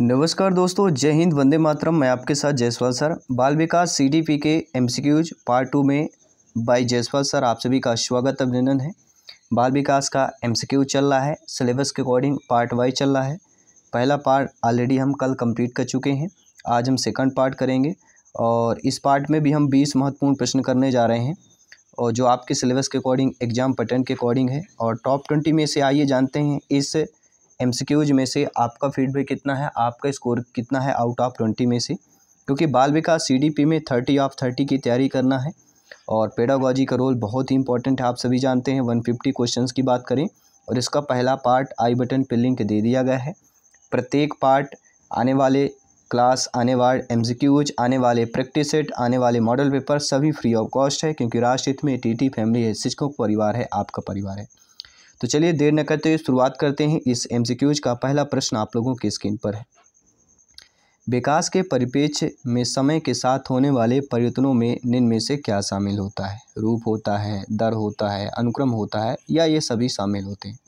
नमस्कार दोस्तों जय हिंद वंदे मातरम मैं आपके साथ जयसवाल सर बाल विकास सीडीपी के एमसीक्यूज पार्ट टू में बाय जयसवाल सर आप सभी का स्वागत अभिनंदन है बाल विकास का एमसीक्यू चल रहा है सिलेबस के अकॉर्डिंग पार्ट वाई चल रहा है पहला पार्ट ऑलरेडी हम कल कंप्लीट कर चुके हैं आज हम सेकंड पार्ट करेंगे और इस पार्ट में भी हम बीस महत्वपूर्ण प्रश्न करने जा रहे हैं और जो आपके सिलेबस के अकॉर्डिंग एग्जाम पैटर्न के अकॉर्डिंग है और टॉप ट्वेंटी में से आइए जानते हैं इस एम में से आपका फीडबैक कितना है आपका स्कोर कितना है आउट ऑफ ट्वेंटी में से क्योंकि बाल विकास सी में थर्टी ऑफ थर्टी की तैयारी करना है और पेडागॉजी का रोल बहुत ही इंपॉर्टेंट है आप सभी जानते हैं वन फिफ्टी की बात करें और इसका पहला पार्ट आई बटन पे लिंक दे दिया गया है प्रत्येक पार्ट आने वाले क्लास आने वाले एम आने वाले प्रैक्टिस सेट आने वाले मॉडल पेपर सभी फ्री ऑफ कॉस्ट है क्योंकि राष्ट्र हित में टीटी फैमिली है शिक्षकों परिवार है आपका परिवार है तो चलिए देर न करते हुए शुरुआत करते हैं इस एम का पहला प्रश्न आप लोगों की स्क्रीन पर है विकास के परिपेक्ष में समय के साथ होने वाले परिवर्तनों में निम्न से क्या शामिल होता है रूप होता है दर होता है अनुक्रम होता है या ये सभी शामिल होते हैं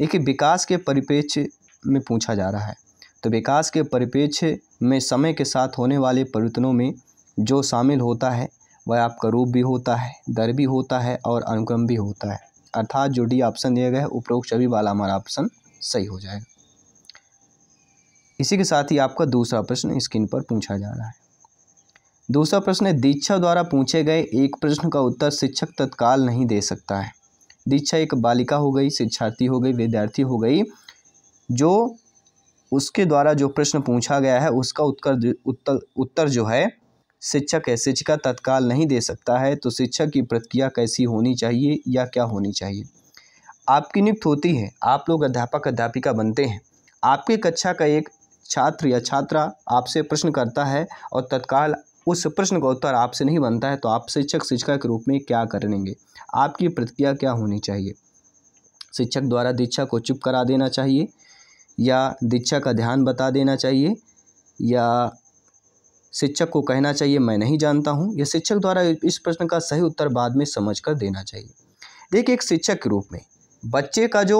देखिए विकास के परिपेक्ष में पूछा जा रहा है तो विकास के परिपेक्ष में समय के साथ होने वाले परिवर्तनों में जो शामिल होता है वह आपका रूप भी होता है दर भी होता है और अनुक्रम भी होता है अर्थात जो डी ऑप्शन दिया गया है उपरोक्त सभी वाला हमारा ऑप्शन सही हो जाएगा इसी के साथ ही आपका दूसरा प्रश्न स्क्रीन पर पूछा जा रहा है दूसरा प्रश्न है दीक्षा द्वारा पूछे गए एक प्रश्न का उत्तर शिक्षक तत्काल नहीं दे सकता है दीक्षा एक बालिका हो गई शिक्षार्थी हो गई विद्यार्थी हो गई जो उसके द्वारा जो प्रश्न पूछा गया है उसका उत्तर उत्तर उत्तर जो है शिक्षक है शिक्षिका तत्काल नहीं दे सकता है तो शिक्षक की प्रतिक्रिया कैसी होनी चाहिए या क्या होनी चाहिए आपकी नियुक्त होती है आप लोग अध्यापक अध्यापिका बनते हैं आपके कक्षा का एक छात्र या छात्रा आपसे प्रश्न करता है और तत्काल उस प्रश्न का उत्तर आपसे नहीं बनता है तो आप शिक्षक शिक्षिका के रूप में क्या करेंगे आपकी प्रतिक्रिया क्या होनी चाहिए शिक्षक द्वारा दीक्षा को चुप करा देना चाहिए या दीक्षा का ध्यान बता देना चाहिए या शिक्षक को कहना चाहिए मैं नहीं जानता हूँ या शिक्षक द्वारा इस प्रश्न का सही उत्तर बाद में समझ कर देना चाहिए देखिए एक शिक्षक के रूप में बच्चे का जो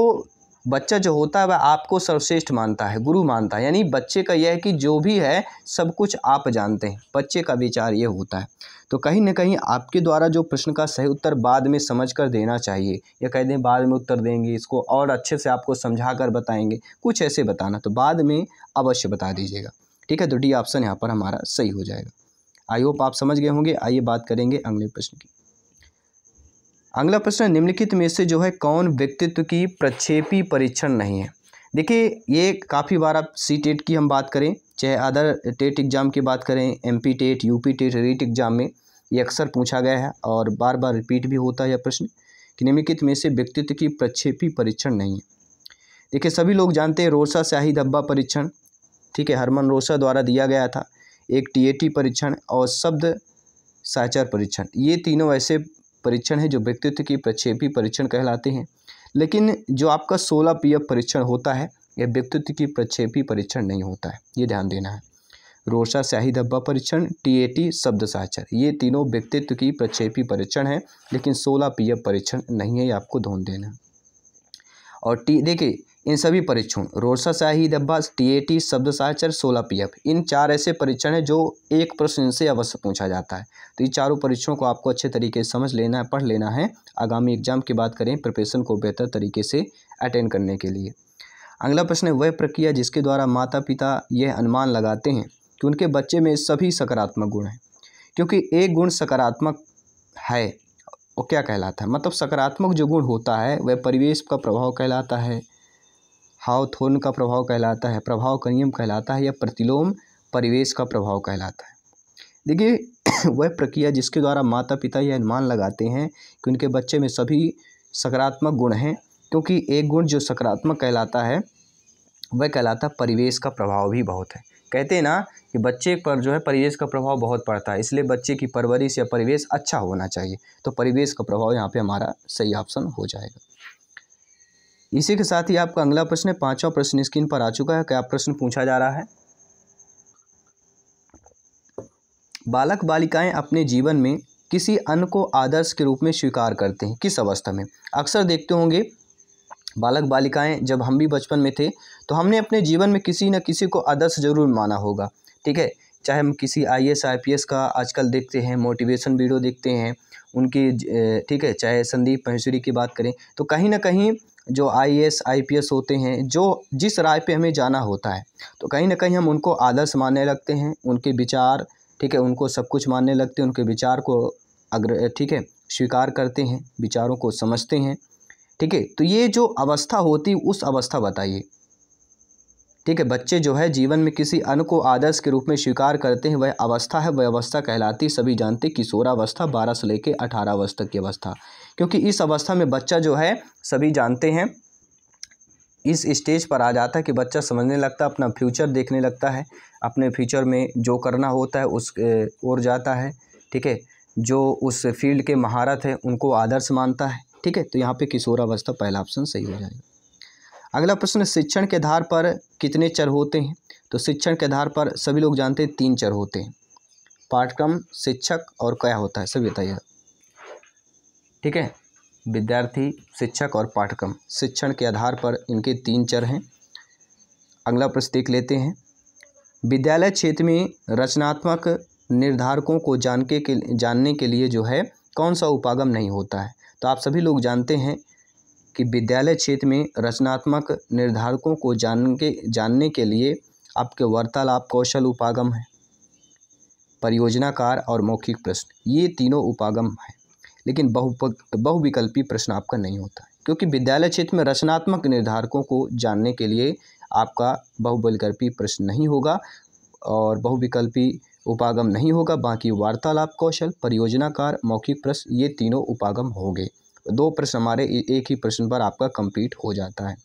बच्चा जो होता है वह आपको सर्वश्रेष्ठ मानता है गुरु मानता है यानी बच्चे का यह है कि जो भी है सब कुछ आप जानते हैं बच्चे का विचार ये होता है तो कहीं ना कहीं आपके द्वारा जो प्रश्न का सही उत्तर बाद में समझ कर देना चाहिए या कह दें बाद में उत्तर देंगे इसको और अच्छे से आपको समझा कर बताएंगे कुछ ऐसे बताना तो बाद में अवश्य बता दीजिएगा ठीक है तो डी ऑप्शन यहाँ पर हमारा सही हो जाएगा आई होप आप समझ गए होंगे आइए बात करेंगे अगले प्रश्न की अगला प्रश्न निम्नलिखित में से जो है कौन व्यक्तित्व की प्रक्षेपी परीक्षण नहीं है देखिए ये काफ़ी बार आप सी टेट e की हम बात करें चाहे अदर टेट एग्ज़ाम की बात करें M P TET U P TET REET exam में ये अक्सर पूछा गया है और बार बार रिपीट भी होता है यह प्रश्न कि निम्नलिखित में से व्यक्तित्व की प्रक्षेपी परीक्षण नहीं है देखिए सभी लोग जानते हैं रोसा स्याही धब्बा परीक्षण ठीक है हरमन रोसा द्वारा दिया गया था एक टीएटी परीक्षण और शब्द साचार परीक्षण ये तीनों ऐसे परीक्षण हैं जो व्यक्तित्व की प्रक्षेपी परीक्षण कहलाते हैं लेकिन जो आपका सोलह पी परीक्षण होता है यह व्यक्तित्व की प्रक्षेपी परीक्षण नहीं होता है ये ध्यान देना है रोसा स्याही धब्बा परीक्षण टीएटी शब्द साक्षर ये तीनों व्यक्तित्व की प्रक्षेपी परीक्षण है लेकिन सोलह पी परीक्षण नहीं है ये आपको ध्यान देना और टी देखिए इन सभी परीक्षण रोसा शाही डब्बा टी ए टी शब्दशाचर सोलह पी इन चार ऐसे परीक्षण हैं जो एक प्रश्न इनसे अवश्य पूछा जाता है तो ये चारों परीक्षणों को आपको अच्छे तरीके से समझ लेना है पढ़ लेना है आगामी एग्जाम की बात करें प्रिपरेशन को बेहतर तरीके से अटेंड करने के लिए अगला प्रश्न है वह प्रक्रिया जिसके द्वारा माता पिता यह अनुमान लगाते हैं कि उनके बच्चे में सभी सकारात्मक गुण हैं क्योंकि एक गुण सकारात्मक है वो क्या कहलाता है मतलब सकारात्मक जो गुण होता है वह परिवेश का प्रभाव कहलाता है हावथोर्न का प्रभाव कहलाता है प्रभाव का नियम कहलाता है या प्रतिलोम परिवेश का प्रभाव कहलाता है देखिए वह प्रक्रिया जिसके द्वारा माता पिता यह अनुमान लगाते हैं कि उनके बच्चे में सभी सकारात्मक गुण हैं क्योंकि एक गुण जो सकारात्मक कहलाता है वह कहलाता परिवेश का प्रभाव भी बहुत है कहते हैं ना कि बच्चे पर जो है परिवेश का प्रभाव बहुत पड़ता है इसलिए बच्चे की परवरिश या परिवेश अच्छा होना चाहिए तो परिवेश का प्रभाव यहाँ पे हमारा सही ऑप्शन हो जाएगा इसी के साथ ही आपका अगला प्रश्न है पाँचवा प्रश्न स्क्रीन पर आ चुका है क्या प्रश्न पूछा जा रहा है बालक बालिकाएं अपने जीवन में किसी अन्न को आदर्श के रूप में स्वीकार करते हैं किस अवस्था में अक्सर देखते होंगे बालक बालिकाएं जब हम भी बचपन में थे तो हमने अपने जीवन में किसी न किसी को आदर्श जरूर माना होगा ठीक है चाहे हम किसी I S I P S का आजकल देखते हैं मोटिवेशन वीडियो देखते हैं उनकी ठीक है चाहे संदीप महेश्वरी की बात करें तो कहीं ना कहीं जो आईएएस आईपीएस होते हैं जो जिस राय पे हमें जाना होता है तो कहीं ना कहीं हम उनको आदर्श मानने लगते हैं उनके विचार ठीक है उनको सब कुछ मानने लगते हैं उनके विचार को अग्र ठीक है स्वीकार करते हैं विचारों को समझते हैं ठीक है तो ये जो अवस्था होती उस अवस्था बताइए ठीक है बच्चे जो है जीवन में किसी अन्य को आदर्श के रूप में स्वीकार करते हैं वह अवस्था है वह अवस्था कहलाती सभी जानते किशोरावस्था बारह से लेकर अठारह अवस्था की अवस्था क्योंकि इस अवस्था में बच्चा जो है सभी जानते हैं इस स्टेज पर आ जाता है कि बच्चा समझने लगता है अपना फ्यूचर देखने लगता है अपने फ्यूचर में जो करना होता है उस ओर जाता है ठीक है जो उस फील्ड के महारत है उनको आदर्श मानता है ठीक है तो यहाँ पे किशोरावस्था पहला ऑप्शन सही हो जाएगा अगला प्रश्न शिक्षण के आधार पर कितने चर होते हैं तो शिक्षण के आधार पर सभी लोग जानते हैं तीन चर होते हैं पाठ्यक्रम शिक्षक और क्या होता है सभी बताइएगा ठीक है विद्यार्थी शिक्षक और पाठ्यक्रम शिक्षण के आधार पर इनके तीन चर हैं अगला प्रश्न देख लेते हैं विद्यालय क्षेत्र में रचनात्मक निर्धारकों को जानके के जानने के लिए जो है कौन सा उपागम नहीं होता है तो आप सभी लोग जानते हैं कि विद्यालय क्षेत्र में रचनात्मक निर्धारकों को जान के जानने के लिए आपके वार्तालाप कौशल उपागम है परियोजनाकार और मौखिक प्रश्न ये तीनों उपागम हैं लेकिन बहु बहुविकल्पी प्रश्न आपका नहीं होता है क्योंकि विद्यालय क्षेत्र में रचनात्मक निर्धारकों को जानने के लिए आपका बहुविकल्पी प्रश्न नहीं होगा और बहुविकल्पी उपागम नहीं होगा बाकी वार्तालाप कौशल परियोजनाकार मौखिक प्रश्न ये तीनों उपागम होंगे दो प्रश्न हमारे एक ही प्रश्न पर आपका कंप्लीट हो जाता है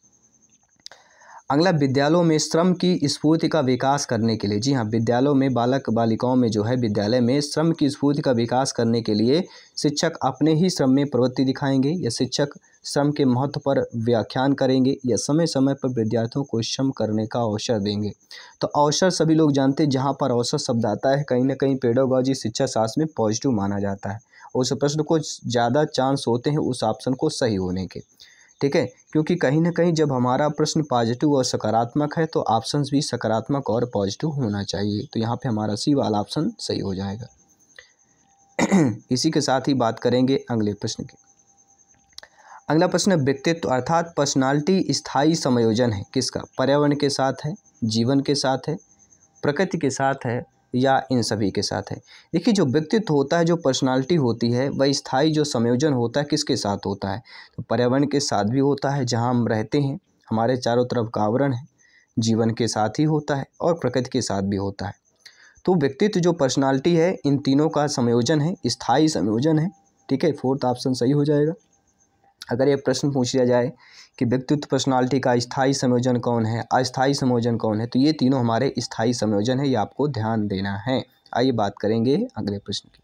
अगला विद्यालयों में श्रम की स्फूर्ति का विकास करने के लिए जी हाँ विद्यालयों में बालक बालिकाओं में जो है विद्यालय में श्रम की स्फूर्ति का विकास करने के लिए शिक्षक अपने ही श्रम में प्रवृत्ति दिखाएंगे या शिक्षक श्रम के महत्व पर व्याख्यान करेंगे या समय समय पर विद्यार्थियों को श्रम करने का अवसर देंगे तो अवसर सभी लोग जानते हैं जहाँ पर अवसर शब्द आता है कहीं ना कहीं पेडोगॉजी शिक्षा शास्त्र में पॉजिटिव माना जाता है उस प्रश्न को ज़्यादा चांस होते हैं उस ऑप्शन को सही होने के ठीक है क्योंकि कहीं ना कहीं जब हमारा प्रश्न पॉजिटिव और सकारात्मक है तो ऑप्शन भी सकारात्मक और पॉजिटिव होना चाहिए तो यहाँ पे हमारा सी वाला ऑप्शन सही हो जाएगा इसी के साथ ही बात करेंगे अगले प्रश्न की अगला प्रश्न व्यक्तित्व अर्थात पर्सनालिटी स्थायी समायोजन है किसका पर्यावरण के साथ है जीवन के साथ है प्रकृति के साथ है या इन सभी के साथ है देखिए जो व्यक्तित्व होता है जो पर्सनालिटी होती है वह स्थाई जो संयोजन होता है किसके साथ होता है तो पर्यावरण के साथ भी होता है जहाँ हम रहते हैं हमारे चारों तरफ का आवरण है जीवन के साथ ही होता है और प्रकृति के साथ भी होता है तो व्यक्तित्व जो पर्सनालिटी है इन तीनों का संयोजन है स्थाई संयोजन है ठीक है फोर्थ ऑप्शन सही हो जाएगा अगर ये प्रश्न पूछ लिया जाए कि व्यक्तित्व पर्सनालिटी का स्थायी संयोजन कौन है अस्थायी संयोजन कौन है तो ये तीनों हमारे स्थायी संयोजन है ये आपको ध्यान देना है आइए बात करेंगे अगले प्रश्न की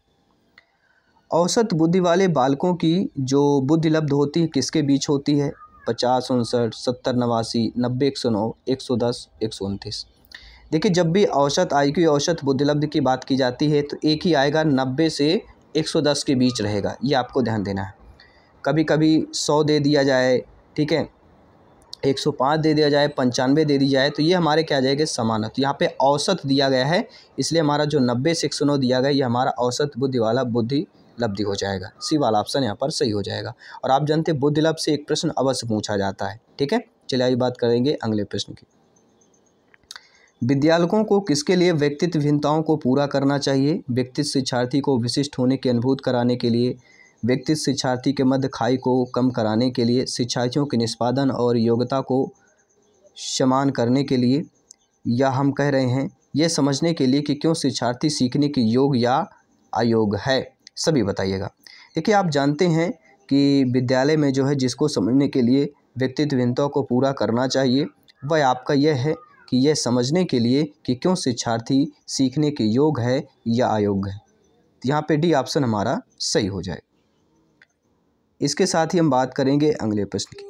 औसत बुद्धि वाले बालकों की जो बुद्धि लब्ध होती है किसके बीच होती है पचास उनसठ सत्तर नवासी नब्बे एक सौ नौ एक सौ दस एक सौ उनतीस देखिए जब भी औसत आई क्यू औसत बुद्धिलब्ध की बात की जाती है तो एक ही आएगा नब्बे से एक सौ दस के बीच रहेगा ये आपको ध्यान देना है कभी कभी सौ दे दिया जाए ठीक है एक सौ पाँच दे दिया जाए पंचानवे दे दी जाए तो ये हमारे क्या आ जाएगा समानत तो यहाँ पे औसत दिया गया है इसलिए हमारा जो नब्बे से एक सौ नौ दिया गया ये हमारा औसत बुद्धि वाला बुद्धि लब्धि हो जाएगा सी वाला ऑप्शन यहाँ पर सही हो जाएगा और आप जानते हैं बुद्धि लब्ध से एक प्रश्न अवश्य पूछा जाता है ठीक है चलिए अभी बात करेंगे अगले प्रश्न की विद्यालकों को किसके लिए व्यक्तित्व भिन्नताओं को पूरा करना चाहिए व्यक्तित्व शिक्षार्थी को विशिष्ट होने की अनुभूत कराने के लिए व्यक्ति शिक्षार्थी के मध्य खाई को कम कराने के लिए शिक्षार्थियों के निष्पादन और योग्यता को समान करने के लिए या हम कह रहे हैं यह समझने के लिए कि क्यों शिक्षार्थी सीखने की योग या अयोग है सभी बताइएगा देखिए आप जानते हैं कि विद्यालय में जो है जिसको समझने के लिए व्यक्तित्व भिन्नताओं को पूरा करना चाहिए वह आपका यह है कि यह समझने के लिए कि क्यों शिक्षार्थी सीखने के योग है या अयोग्य है यहाँ पे डी ऑप्शन हमारा सही हो जाएगा इसके साथ ही हम बात करेंगे अगले प्रश्न की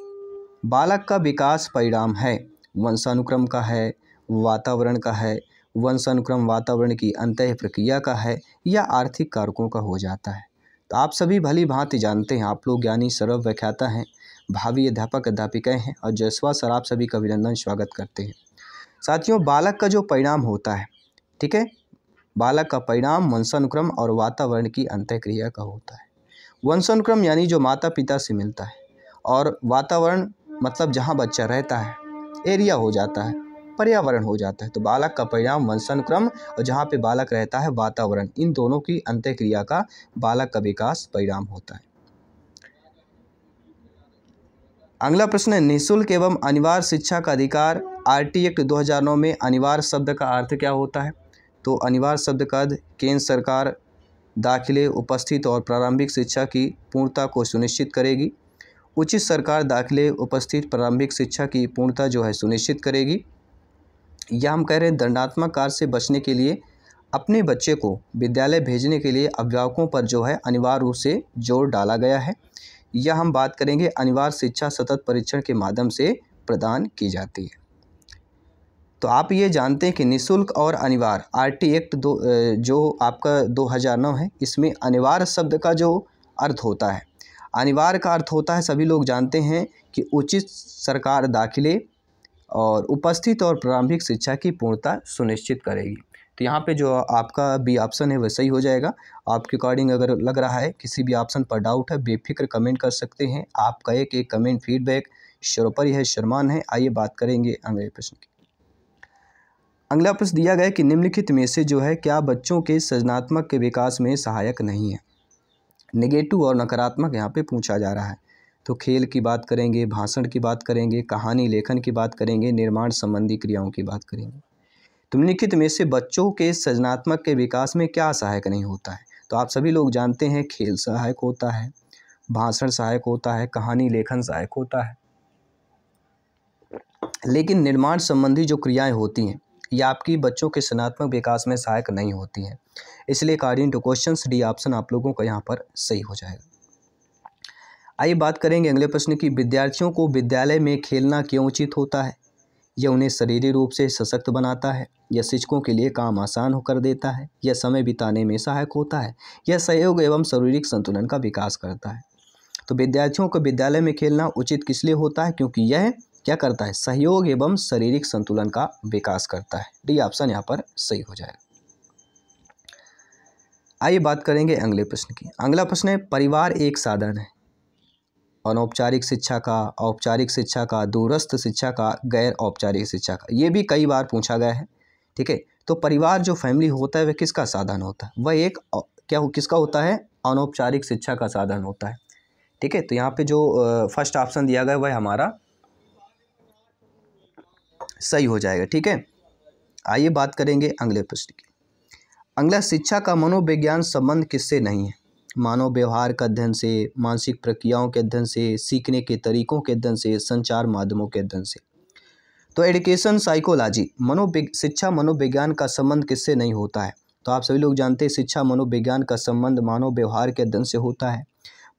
बालक का विकास परिणाम है वंशानुक्रम का है वातावरण का है वंशानुक्रम वातावरण की अंत प्रक्रिया का है या आर्थिक कारकों का हो जाता है तो आप सभी भली भांति जानते हैं आप लोग ज्ञानी सर्व व्याख्याता हैं भावी अध्यापक अध्यापिकाएँ हैं और जयसवा सर आप सभी का अभिनंदन स्वागत करते हैं साथियों बालक का जो परिणाम होता है ठीक है बालक का परिणाम वंशानुक्रम और वातावरण की अंत्यक्रिया का होता है वंशानुक्रम यानी जो माता पिता से मिलता है और वातावरण मतलब जहाँ बच्चा रहता है एरिया हो जाता है पर्यावरण हो जाता है तो बालक का परिणाम वंशानुक्रम और जहाँ पे बालक रहता है वातावरण इन दोनों की अंत्यक्रिया का बालक का विकास परिणाम होता है अगला प्रश्न है निःशुल्क एवं अनिवार्य शिक्षा का अधिकार आरटी एक्ट 2009 में अनिवार्य शब्द का अर्थ क्या होता है तो अनिवार्य शब्द का केंद्र सरकार दाखिले उपस्थित और प्रारंभिक शिक्षा की पूर्णता को सुनिश्चित करेगी उचित सरकार दाखिले उपस्थित प्रारंभिक शिक्षा की पूर्णता जो है सुनिश्चित करेगी या हम कह रहे हैं दंडात्मक कार्य से बचने के लिए अपने बच्चे को विद्यालय भेजने के लिए अभिभावकों पर जो है अनिवार्य रूप से जोर डाला गया है या हम बात करेंगे अनिवार्य शिक्षा सतत परीक्षण के माध्यम से प्रदान की जाती है तो आप ये जानते हैं कि निशुल्क और अनिवार्य आर टी एक्ट दो जो आपका 2009 है इसमें अनिवार्य शब्द का जो अर्थ होता है अनिवार्य का अर्थ होता है सभी लोग जानते हैं कि उचित सरकार दाखिले और उपस्थित और प्रारंभिक शिक्षा की पूर्णता सुनिश्चित करेगी तो यहाँ पे जो आपका बी ऑप्शन है वह सही हो जाएगा आपके अकॉर्डिंग अगर लग रहा है किसी भी ऑप्शन पर डाउट है बेफिक्र कमेंट कर सकते हैं आपका एक एक कमेंट फीडबैक सर्वोपरि है शर्मान है आइए बात करेंगे अगले प्रश्न की अगला प्रश्न दिया गया कि निम्नलिखित में से जो है क्या बच्चों के सृजनात्मक के विकास में सहायक नहीं है निगेटिव और नकारात्मक यहाँ पे पूछा जा रहा है तो खेल की बात करेंगे भाषण की बात करेंगे कहानी लेखन की बात करेंगे निर्माण संबंधी क्रियाओं की बात करेंगे तो निम्नलिखित में से बच्चों के सृजनात्मक के विकास में क्या सहायक नहीं होता है तो आप सभी लोग जानते हैं खेल सहायक होता है भाषण सहायक होता है कहानी लेखन सहायक होता है लेकिन निर्माण संबंधी जो क्रियाएं होती हैं या आपकी बच्चों के सनात्मक विकास में सहायक नहीं होती हैं इसलिए according to question D option आप लोगों का यहाँ पर सही हो जाएगा आइए बात करेंगे अगले प्रश्न की विद्यार्थियों को विद्यालय में खेलना क्यों उचित होता है यह उन्हें शरीरी रूप से सशक्त बनाता है यह शिक्षकों के लिए काम आसान होकर देता है यह समय बिताने में सहायक होता है यह सहयोग एवं शारीरिक संतुलन का विकास करता है तो विद्यार्थियों को विद्यालय में खेलना उचित किस लिए होता है क्योंकि यह क्या करता है सहयोग एवं शारीरिक संतुलन का विकास करता है डी तो ऑप्शन यहाँ पर सही हो जाएगा आइए बात करेंगे अगले प्रश्न की अगला प्रश्न है परिवार एक साधन है अनौपचारिक शिक्षा का औपचारिक शिक्षा का दूरस्थ शिक्षा का गैर औपचारिक शिक्षा का ये भी कई बार पूछा गया है ठीक है तो परिवार जो फैमिली होता है वह किसका साधन होता है वह एक क्या हो किसका होता है अनौपचारिक शिक्षा का साधन होता है ठीक है तो यहाँ पे जो फर्स्ट ऑप्शन दिया गया वह हमारा सही हो जाएगा ठीक है आइए बात करेंगे अगले प्रश्न की अगला शिक्षा का मनोविज्ञान संबंध किससे नहीं है मानव व्यवहार के अध्ययन से मानसिक प्रक्रियाओं के अध्ययन से सीखने के तरीकों के अध्ययन से संचार माध्यमों के अध्ययन से तो एडुकेशन साइकोलॉजी मनोवि शिक्षा मनोविज्ञान का संबंध किससे नहीं होता है तो आप सभी लोग जानते हैं शिक्षा मनोविज्ञान का संबंध मानव व्यवहार के अध्ययन से होता है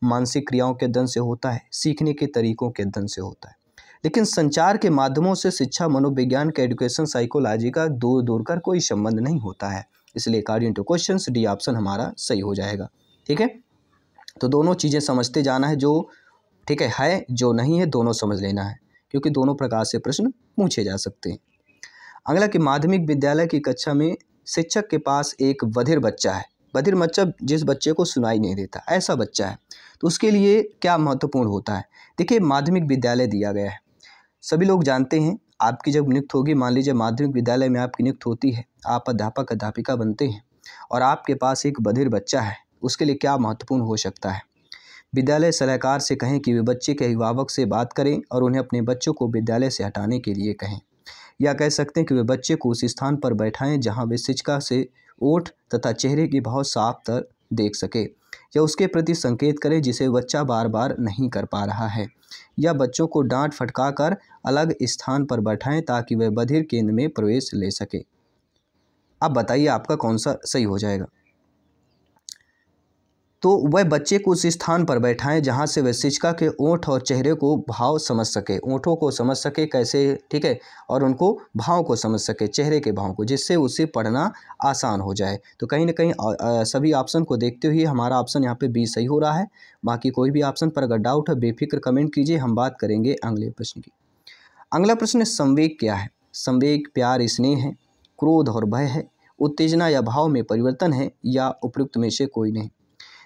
मानसिक क्रियाओं के अध्ययन से होता है सीखने के तरीकों के अध्ययन से होता है लेकिन संचार के माध्यमों से शिक्षा मनोविज्ञान का एडुकेशन साइकोलॉजी का दूर दूर कर कोई संबंध नहीं होता है इसलिए according to question D option हमारा सही हो जाएगा ठीक है तो दोनों चीज़ें समझते जाना है जो ठीक है है जो नहीं है दोनों समझ लेना है क्योंकि दोनों प्रकार से प्रश्न पूछे जा सकते हैं अगला कि माध्यमिक विद्यालय की कक्षा में शिक्षक के पास एक बधिर बच्चा है बधिर बच्चा मतलब जिस बच्चे को सुनाई नहीं देता ऐसा बच्चा है तो उसके लिए क्या महत्वपूर्ण होता है देखिए माध्यमिक विद्यालय दिया गया है सभी लोग जानते हैं आपकी जब नियुक्त होगी मान लीजिए माध्यमिक विद्यालय में आपकी नियुक्त होती है आप अध्यापक अध्यापिका बनते हैं और आपके पास एक बधिर बच्चा है उसके लिए क्या महत्वपूर्ण हो सकता है विद्यालय सलाहकार से कहें कि वे बच्चे के अभिभावक से बात करें और उन्हें अपने बच्चों को विद्यालय से हटाने के लिए कहें या कह सकते हैं कि वे बच्चे को उस स्थान पर बैठाएं जहां वे शिक्षिका से ओठ तथा चेहरे की बहुत साफ तर देख सके या उसके प्रति संकेत करें जिसे बच्चा बार बार नहीं कर पा रहा है या बच्चों को डांट फटका कर अलग स्थान पर बैठाएं ताकि वह बधिर केंद्र में प्रवेश ले सके अब बताइए आपका कौन सा सही हो जाएगा तो वह बच्चे को उस स्थान पर बैठाएं जहाँ से वह शिक्षिका के ओठ और चेहरे को भाव समझ सके ओठों को समझ सके कैसे ठीक है और उनको भाव को समझ सके चेहरे के भाव को जिससे उसे पढ़ना आसान हो जाए तो कहीं ना कहीं सभी ऑप्शन को देखते हुए हमारा ऑप्शन यहाँ पे बी सही हो रहा है बाकी कोई भी ऑप्शन पर अगर डाउट है बेफिक्र कमेंट कीजिए हम बात करेंगे अगले प्रश्न की अगला प्रश्न संवेग क्या है संवेग प्यार स्नेह है क्रोध और भय है उत्तेजना या भाव में परिवर्तन है या उपयुक्त में से कोई नहीं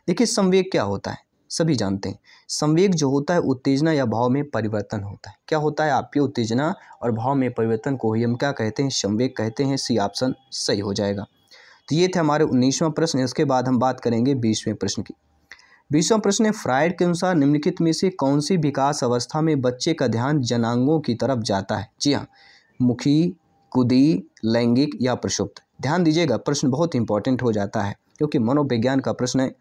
देखिए संवेग क्या होता है सभी जानते हैं संवेग जो होता है उत्तेजना या भाव में परिवर्तन होता है क्या होता है आपकी उत्तेजना और भाव में परिवर्तन को ही हम क्या कहते हैं संवेग कहते हैं सी ऑप्शन सही हो जाएगा तो ये थे हमारे उन्नीसवां प्रश्न इसके बाद हम बात करेंगे बीसवें प्रश्न की बीसवां प्रश्न है फ्राइड के अनुसार निम्नलिखित में से कौन सी विकास अवस्था में बच्चे का ध्यान जनांगों की तरफ जाता है जी हाँ मुखी कुदी लैंगिक या प्रसुप्त ध्यान दीजिएगा प्रश्न बहुत इंपॉर्टेंट हो जाता है क्योंकि मनोविज्ञान का प्रश्न है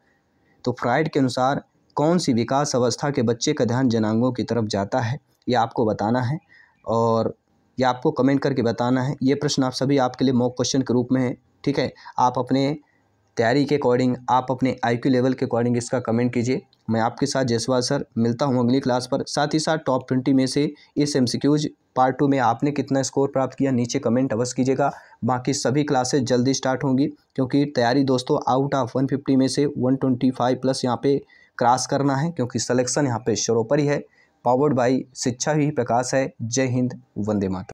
तो फ्राइड के अनुसार कौन सी विकास अवस्था के बच्चे का ध्यान जनांगों की तरफ जाता है ये आपको बताना है और ये आपको कमेंट करके बताना है ये प्रश्न आप सभी आपके लिए मॉक क्वेश्चन के रूप में है ठीक है आप अपने तैयारी के अकॉर्डिंग आप अपने आई लेवल के अकॉर्डिंग इसका कमेंट कीजिए मैं आपके साथ जयसवाल सर मिलता हूँ अगली क्लास पर साथ ही साथ टॉप ट्वेंटी में से इस एम पार्ट टू में आपने कितना स्कोर प्राप्त किया नीचे कमेंट अवश्य कीजिएगा बाकी सभी क्लासेज जल्दी स्टार्ट होंगी क्योंकि तैयारी दोस्तों आउट ऑफ वन फिफ्टी में से वन ट्वेंटी फाइव प्लस यहाँ पे क्रॉस करना है क्योंकि सलेक्शन यहाँ पे शरोपर ही है पावर्ड बाई शिक्षा ही प्रकाश है जय हिंद वंदे माता